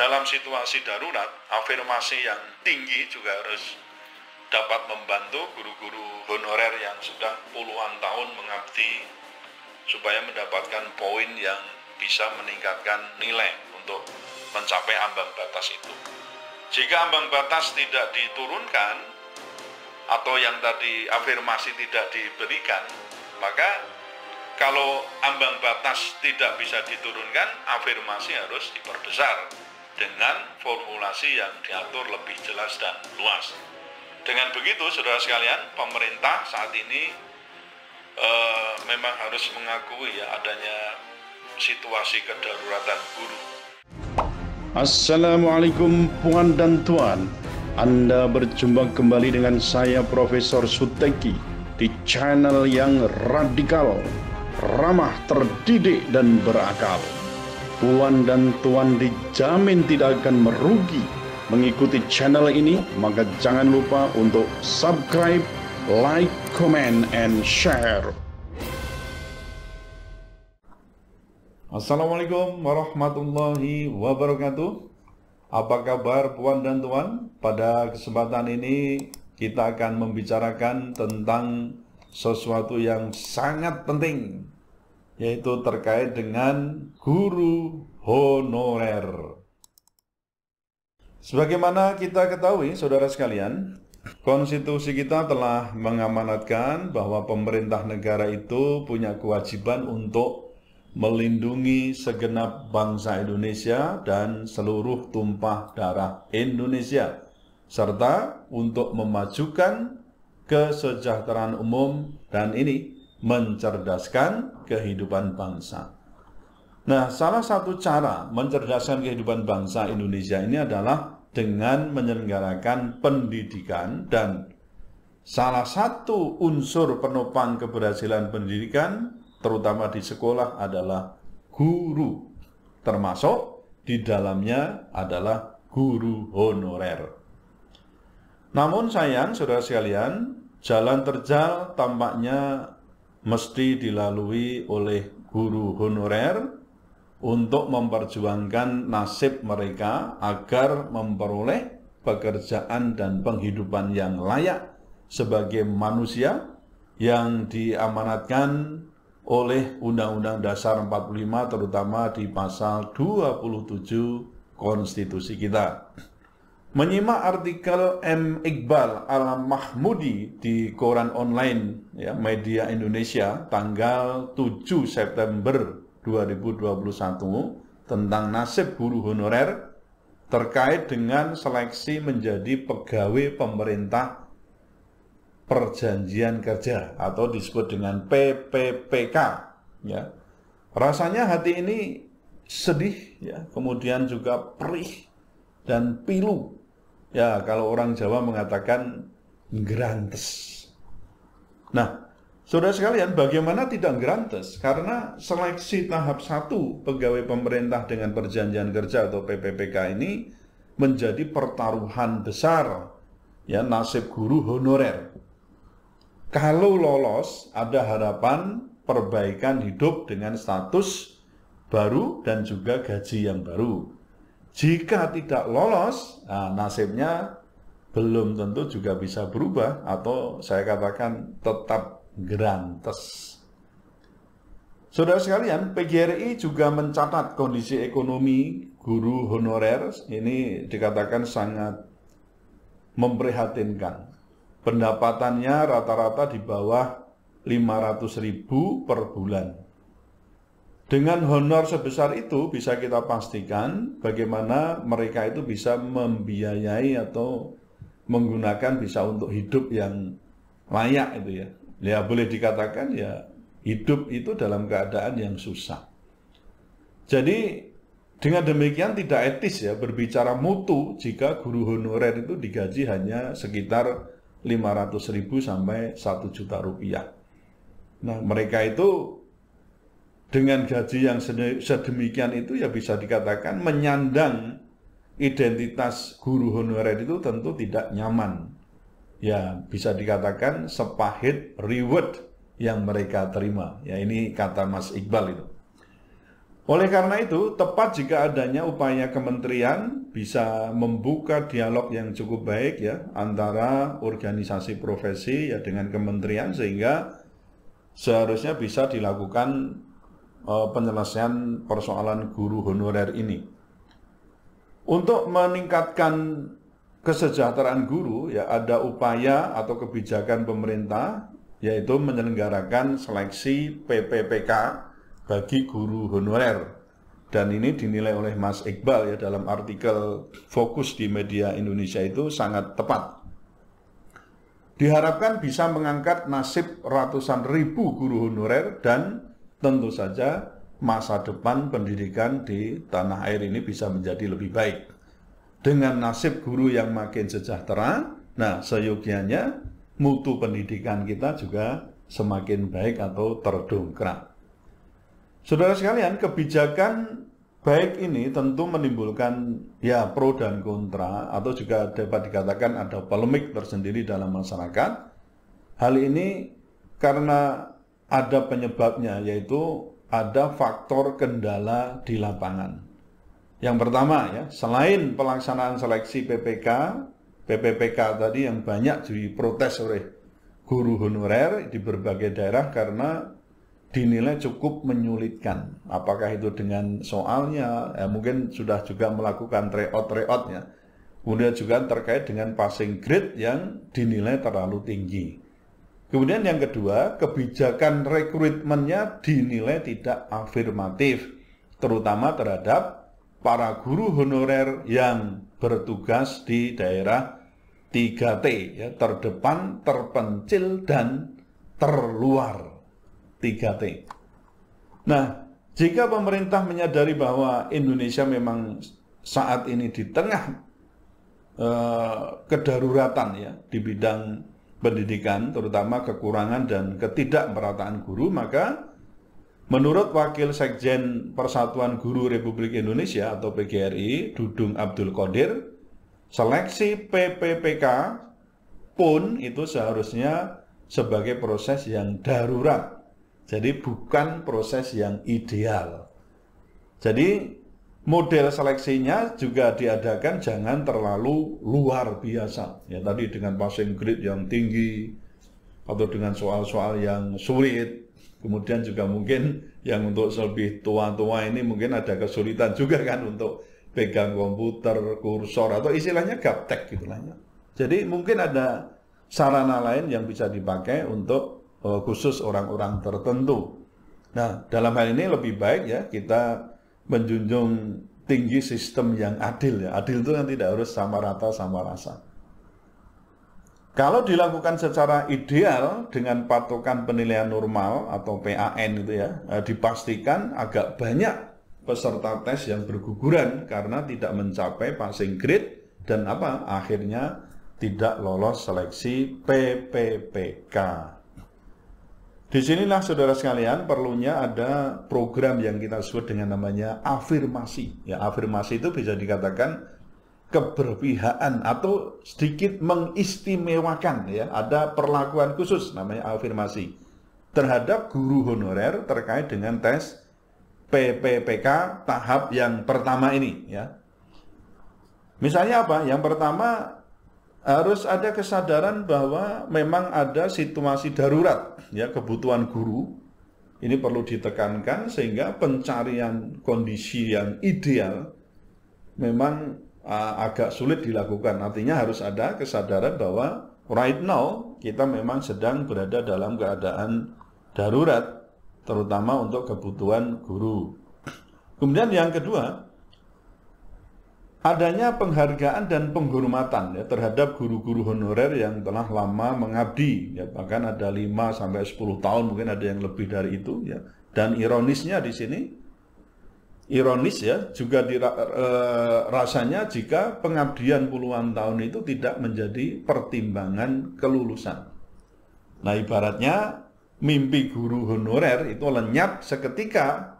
dalam situasi darurat, afirmasi yang tinggi juga harus dapat membantu guru-guru honorer yang sudah puluhan tahun mengabdi supaya mendapatkan poin yang bisa meningkatkan nilai untuk mencapai ambang batas itu. Jika ambang batas tidak diturunkan atau yang tadi afirmasi tidak diberikan, maka kalau ambang batas tidak bisa diturunkan, afirmasi harus diperbesar dengan formulasi yang diatur lebih jelas dan luas. Dengan begitu, saudara sekalian, pemerintah saat ini e, memang harus mengakui ya adanya situasi kedaruratan guru. Assalamualaikum puan dan tuan. Anda berjumpa kembali dengan saya Profesor Suteki di channel yang radikal, ramah terdidik dan berakal Tuan dan Tuan dijamin tidak akan merugi mengikuti channel ini, maka jangan lupa untuk subscribe, like, comment, and share. Assalamualaikum warahmatullahi wabarakatuh. Apa kabar puan dan tuan? Pada kesempatan ini kita akan membicarakan tentang sesuatu yang sangat penting yaitu terkait dengan guru honorer. Sebagaimana kita ketahui, saudara sekalian, konstitusi kita telah mengamanatkan bahwa pemerintah negara itu punya kewajiban untuk melindungi segenap bangsa Indonesia dan seluruh tumpah darah Indonesia, serta untuk memajukan kesejahteraan umum dan ini mencerdaskan kehidupan bangsa. Nah, salah satu cara mencerdaskan kehidupan bangsa Indonesia ini adalah dengan menyelenggarakan pendidikan dan salah satu unsur penopang keberhasilan pendidikan terutama di sekolah adalah guru. Termasuk di dalamnya adalah guru honorer. Namun sayang saudara sekalian, jalan terjal tampaknya mesti dilalui oleh guru honorer untuk memperjuangkan nasib mereka agar memperoleh pekerjaan dan penghidupan yang layak sebagai manusia yang diamanatkan oleh Undang-Undang Dasar 45 terutama di pasal 27 konstitusi kita menyimak artikel M Iqbal Al Mahmudi di koran online ya, media Indonesia tanggal 7 September 2021 tentang nasib guru honorer terkait dengan seleksi menjadi pegawai pemerintah perjanjian kerja atau disebut dengan PPPK ya. Rasanya hati ini sedih ya, kemudian juga perih dan pilu Ya, kalau orang Jawa mengatakan gerantes. Nah, Saudara sekalian, bagaimana tidak gerantes? Karena seleksi tahap 1 pegawai pemerintah dengan perjanjian kerja atau PPPK ini menjadi pertaruhan besar ya nasib guru honorer. Kalau lolos, ada harapan perbaikan hidup dengan status baru dan juga gaji yang baru. Jika tidak lolos, nah nasibnya belum tentu juga bisa berubah atau saya katakan tetap gerantes. Saudara sekalian, PGRI juga mencatat kondisi ekonomi guru honorer ini dikatakan sangat memprihatinkan. Pendapatannya rata-rata di bawah 500 ribu per bulan. Dengan honor sebesar itu bisa kita pastikan bagaimana mereka itu bisa membiayai atau menggunakan bisa untuk hidup yang layak itu ya. Ya boleh dikatakan ya hidup itu dalam keadaan yang susah. Jadi dengan demikian tidak etis ya berbicara mutu jika guru honorer itu digaji hanya sekitar 500 ribu sampai 1 juta rupiah. Nah mereka itu dengan gaji yang sedemikian itu ya bisa dikatakan menyandang identitas guru honorer itu tentu tidak nyaman. Ya, bisa dikatakan sepahit reward yang mereka terima. Ya, ini kata Mas Iqbal itu. Oleh karena itu, tepat jika adanya upaya kementerian bisa membuka dialog yang cukup baik ya antara organisasi profesi ya dengan kementerian sehingga seharusnya bisa dilakukan Eh, penyelesaian persoalan guru honorer ini. Untuk meningkatkan kesejahteraan guru ya ada upaya atau kebijakan pemerintah yaitu menyelenggarakan seleksi PPPK bagi guru honorer dan ini dinilai oleh Mas Iqbal ya dalam artikel fokus di media Indonesia itu sangat tepat. Diharapkan bisa mengangkat nasib ratusan ribu guru honorer dan tentu saja masa depan pendidikan di tanah air ini bisa menjadi lebih baik. Dengan nasib guru yang makin sejahtera, nah seyogianya mutu pendidikan kita juga semakin baik atau terdongkrak. Saudara sekalian, kebijakan baik ini tentu menimbulkan ya pro dan kontra atau juga dapat dikatakan ada polemik tersendiri dalam masyarakat. Hal ini karena ada penyebabnya yaitu ada faktor kendala di lapangan. Yang pertama ya, selain pelaksanaan seleksi PPK, PPPK tadi yang banyak diprotes oleh guru honorer di berbagai daerah karena dinilai cukup menyulitkan. Apakah itu dengan soalnya, ya mungkin sudah juga melakukan tryout-tryoutnya. Kemudian juga terkait dengan passing grade yang dinilai terlalu tinggi. Kemudian yang kedua, kebijakan rekrutmennya dinilai tidak afirmatif, terutama terhadap para guru honorer yang bertugas di daerah 3T, ya, terdepan, terpencil, dan terluar 3T. Nah, jika pemerintah menyadari bahwa Indonesia memang saat ini di tengah eh, kedaruratan ya di bidang pendidikan, terutama kekurangan dan ketidakmerataan guru, maka menurut Wakil Sekjen Persatuan Guru Republik Indonesia atau PGRI, Dudung Abdul Qadir, seleksi PPPK pun itu seharusnya sebagai proses yang darurat. Jadi bukan proses yang ideal. Jadi model seleksinya juga diadakan jangan terlalu luar biasa. Ya tadi dengan passing grade yang tinggi atau dengan soal-soal yang sulit. Kemudian juga mungkin yang untuk lebih tua-tua ini mungkin ada kesulitan juga kan untuk pegang komputer, kursor atau istilahnya gaptek gitu lah ya. Jadi mungkin ada sarana lain yang bisa dipakai untuk eh, khusus orang-orang tertentu. Nah, dalam hal ini lebih baik ya kita menjunjung tinggi sistem yang adil ya. Adil itu kan tidak harus sama rata sama rasa. Kalau dilakukan secara ideal dengan patokan penilaian normal atau PAN itu ya, e, dipastikan agak banyak peserta tes yang berguguran karena tidak mencapai passing grade dan apa akhirnya tidak lolos seleksi PPPK. Di sinilah saudara sekalian perlunya ada program yang kita sebut dengan namanya afirmasi. Ya, afirmasi itu bisa dikatakan keberpihakan atau sedikit mengistimewakan ya, ada perlakuan khusus namanya afirmasi terhadap guru honorer terkait dengan tes PPPK tahap yang pertama ini ya. Misalnya apa? Yang pertama harus ada kesadaran bahwa memang ada situasi darurat ya kebutuhan guru ini perlu ditekankan sehingga pencarian kondisi yang ideal memang uh, agak sulit dilakukan artinya harus ada kesadaran bahwa right now kita memang sedang berada dalam keadaan darurat terutama untuk kebutuhan guru kemudian yang kedua adanya penghargaan dan penghormatan ya, terhadap guru-guru honorer yang telah lama mengabdi ya bahkan ada 5 sampai 10 tahun mungkin ada yang lebih dari itu ya dan ironisnya di sini ironis ya juga dira, e, rasanya jika pengabdian puluhan tahun itu tidak menjadi pertimbangan kelulusan nah ibaratnya mimpi guru honorer itu lenyap seketika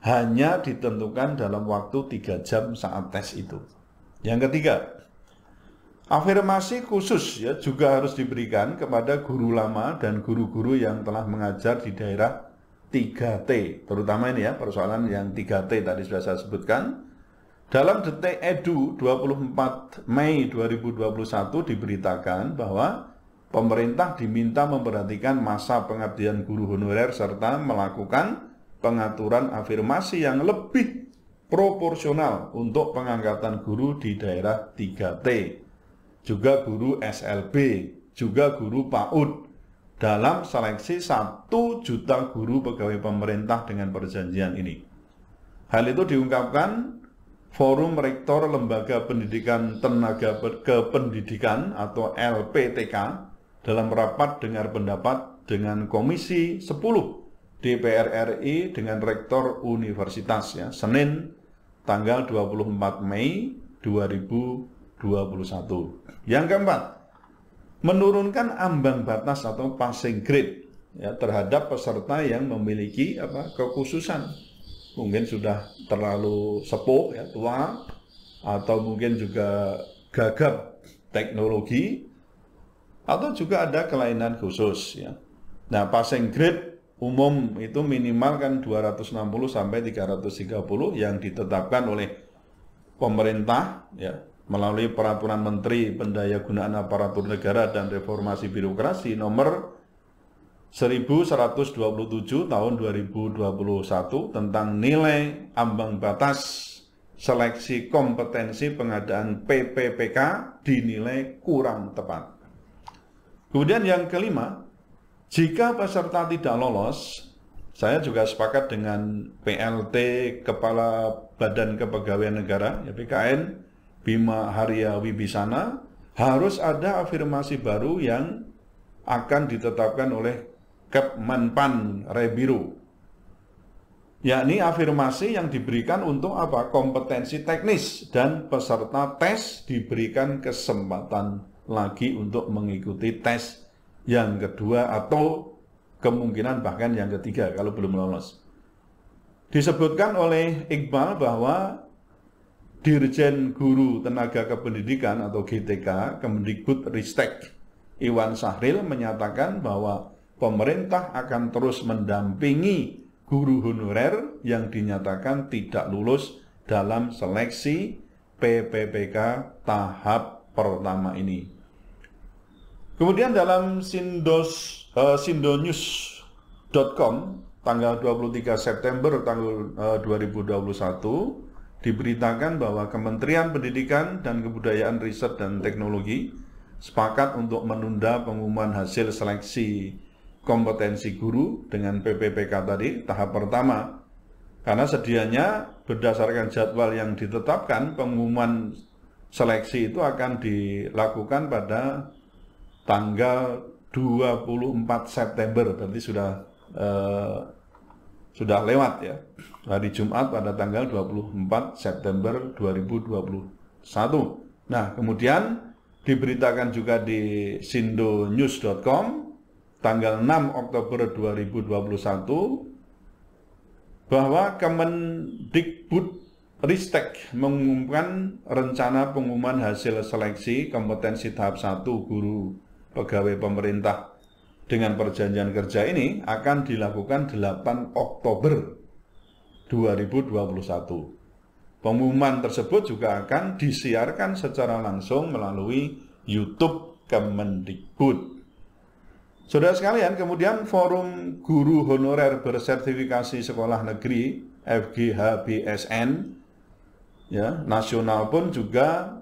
hanya ditentukan dalam waktu 3 jam saat tes itu. Yang ketiga, afirmasi khusus ya juga harus diberikan kepada guru lama dan guru-guru yang telah mengajar di daerah 3T, terutama ini ya persoalan yang 3T tadi sudah saya sebutkan. Dalam detik edu 24 Mei 2021 diberitakan bahwa pemerintah diminta memperhatikan masa pengabdian guru honorer serta melakukan pengaturan afirmasi yang lebih proporsional untuk pengangkatan guru di daerah 3T, juga guru SLB, juga guru PAUD, dalam seleksi 1 juta guru pegawai pemerintah dengan perjanjian ini. Hal itu diungkapkan Forum Rektor Lembaga Pendidikan Tenaga Kependidikan atau LPTK dalam rapat dengar pendapat dengan Komisi 10 DPR RI dengan Rektor Universitas ya, Senin tanggal 24 Mei 2021. Yang keempat, menurunkan ambang batas atau passing grade ya, terhadap peserta yang memiliki apa kekhususan. Mungkin sudah terlalu sepuh ya, tua atau mungkin juga gagap teknologi atau juga ada kelainan khusus ya. Nah, passing grade umum itu minimal kan 260 sampai 330 yang ditetapkan oleh pemerintah ya melalui peraturan menteri pendaya gunaan aparatur negara dan reformasi birokrasi nomor 1127 tahun 2021 tentang nilai ambang batas seleksi kompetensi pengadaan PPPK dinilai kurang tepat. Kemudian yang kelima, jika peserta tidak lolos, saya juga sepakat dengan PLT Kepala Badan Kepegawaian Negara ya BKN Bima Harya Wibisana harus ada afirmasi baru yang akan ditetapkan oleh Kemenpan Rebiru. Yakni afirmasi yang diberikan untuk apa? Kompetensi teknis dan peserta tes diberikan kesempatan lagi untuk mengikuti tes yang kedua atau kemungkinan bahkan yang ketiga kalau belum lolos. Disebutkan oleh Iqbal bahwa Dirjen Guru Tenaga Kependidikan atau GTK Kemendikbud Ristek Iwan Sahril menyatakan bahwa pemerintah akan terus mendampingi guru honorer yang dinyatakan tidak lulus dalam seleksi PPPK tahap pertama ini. Kemudian dalam sindos uh, eh, sindonews.com tanggal 23 September tanggal eh, uh, 2021 diberitakan bahwa Kementerian Pendidikan dan Kebudayaan Riset dan Teknologi sepakat untuk menunda pengumuman hasil seleksi kompetensi guru dengan PPPK tadi tahap pertama karena sedianya berdasarkan jadwal yang ditetapkan pengumuman seleksi itu akan dilakukan pada tanggal 24 September berarti sudah eh, sudah lewat ya hari Jumat pada tanggal 24 September 2021. Nah kemudian diberitakan juga di sindonews.com tanggal 6 Oktober 2021 bahwa Kemendikbud Ristek mengumumkan rencana pengumuman hasil seleksi kompetensi tahap 1 guru pegawai pemerintah dengan perjanjian kerja ini akan dilakukan 8 Oktober 2021. Pengumuman tersebut juga akan disiarkan secara langsung melalui YouTube Kemendikbud. Saudara sekalian, kemudian Forum Guru Honorer Bersertifikasi Sekolah Negeri FGHBSN ya, nasional pun juga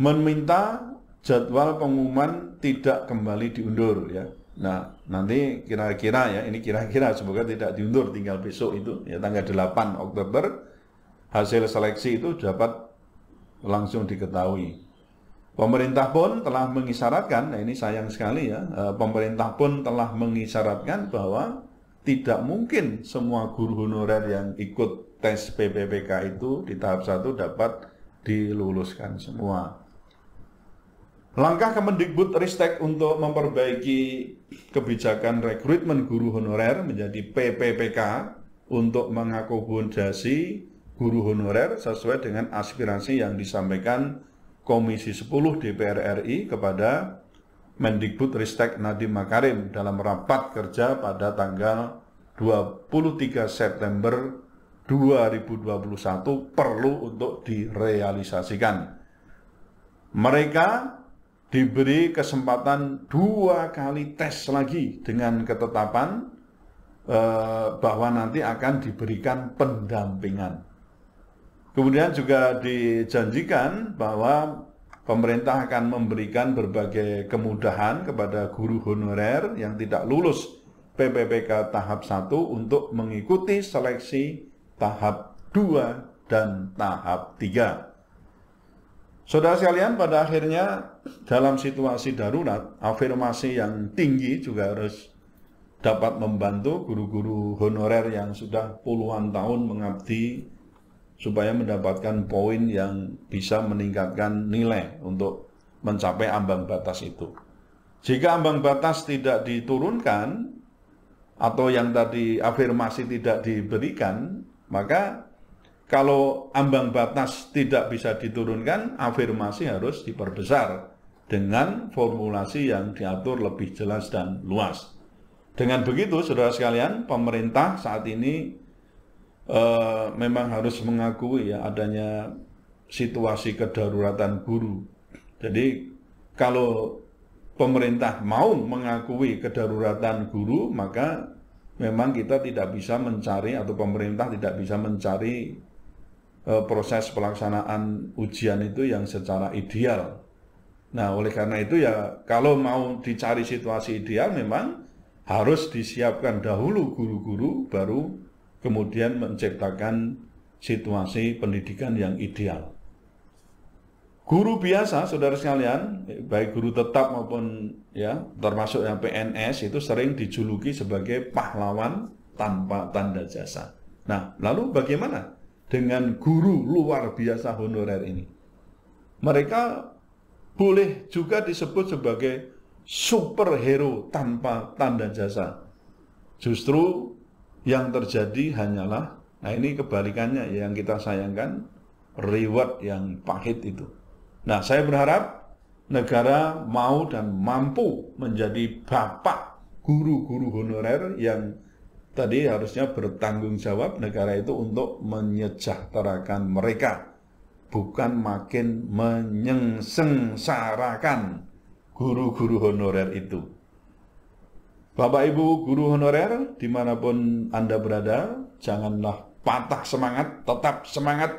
meminta jadwal pengumuman tidak kembali diundur ya. Nah, nanti kira-kira ya, ini kira-kira semoga tidak diundur tinggal besok itu ya tanggal 8 Oktober hasil seleksi itu dapat langsung diketahui. Pemerintah pun telah mengisyaratkan, nah ini sayang sekali ya, eh, pemerintah pun telah mengisyaratkan bahwa tidak mungkin semua guru honorer yang ikut tes PPPK itu di tahap satu dapat diluluskan semua. Langkah Kemendikbud Ristek untuk memperbaiki kebijakan rekrutmen guru honorer menjadi PPPK untuk mengakomodasi guru honorer sesuai dengan aspirasi yang disampaikan Komisi 10 DPR RI kepada Mendikbud Ristek Nadiem Makarim dalam rapat kerja pada tanggal 23 September 2021 perlu untuk direalisasikan. Mereka diberi kesempatan dua kali tes lagi dengan ketetapan eh, bahwa nanti akan diberikan pendampingan. Kemudian juga dijanjikan bahwa pemerintah akan memberikan berbagai kemudahan kepada guru honorer yang tidak lulus PPPK tahap 1 untuk mengikuti seleksi tahap 2 dan tahap 3. Saudara sekalian, pada akhirnya dalam situasi darurat, afirmasi yang tinggi juga harus dapat membantu guru-guru honorer yang sudah puluhan tahun mengabdi supaya mendapatkan poin yang bisa meningkatkan nilai untuk mencapai ambang batas itu. Jika ambang batas tidak diturunkan atau yang tadi afirmasi tidak diberikan, maka kalau ambang batas tidak bisa diturunkan, afirmasi harus diperbesar dengan formulasi yang diatur lebih jelas dan luas. Dengan begitu, saudara sekalian, pemerintah saat ini e, memang harus mengakui ya adanya situasi kedaruratan guru. Jadi kalau pemerintah mau mengakui kedaruratan guru, maka memang kita tidak bisa mencari atau pemerintah tidak bisa mencari e, proses pelaksanaan ujian itu yang secara ideal Nah, oleh karena itu ya kalau mau dicari situasi ideal memang harus disiapkan dahulu guru-guru baru kemudian menciptakan situasi pendidikan yang ideal. Guru biasa, saudara sekalian, baik guru tetap maupun ya termasuk yang PNS itu sering dijuluki sebagai pahlawan tanpa tanda jasa. Nah, lalu bagaimana dengan guru luar biasa honorer ini? Mereka boleh juga disebut sebagai superhero tanpa tanda jasa. Justru yang terjadi hanyalah, nah ini kebalikannya ya, yang kita sayangkan, reward yang pahit itu. Nah saya berharap negara mau dan mampu menjadi bapak guru-guru honorer yang tadi harusnya bertanggung jawab negara itu untuk menyejahterakan mereka bukan makin menyengsarakan guru-guru honorer itu. Bapak Ibu guru honorer dimanapun Anda berada, janganlah patah semangat, tetap semangat.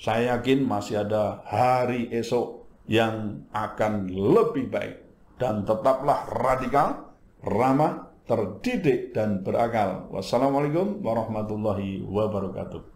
Saya yakin masih ada hari esok yang akan lebih baik. Dan tetaplah radikal, ramah, terdidik, dan berakal. Wassalamualaikum warahmatullahi wabarakatuh.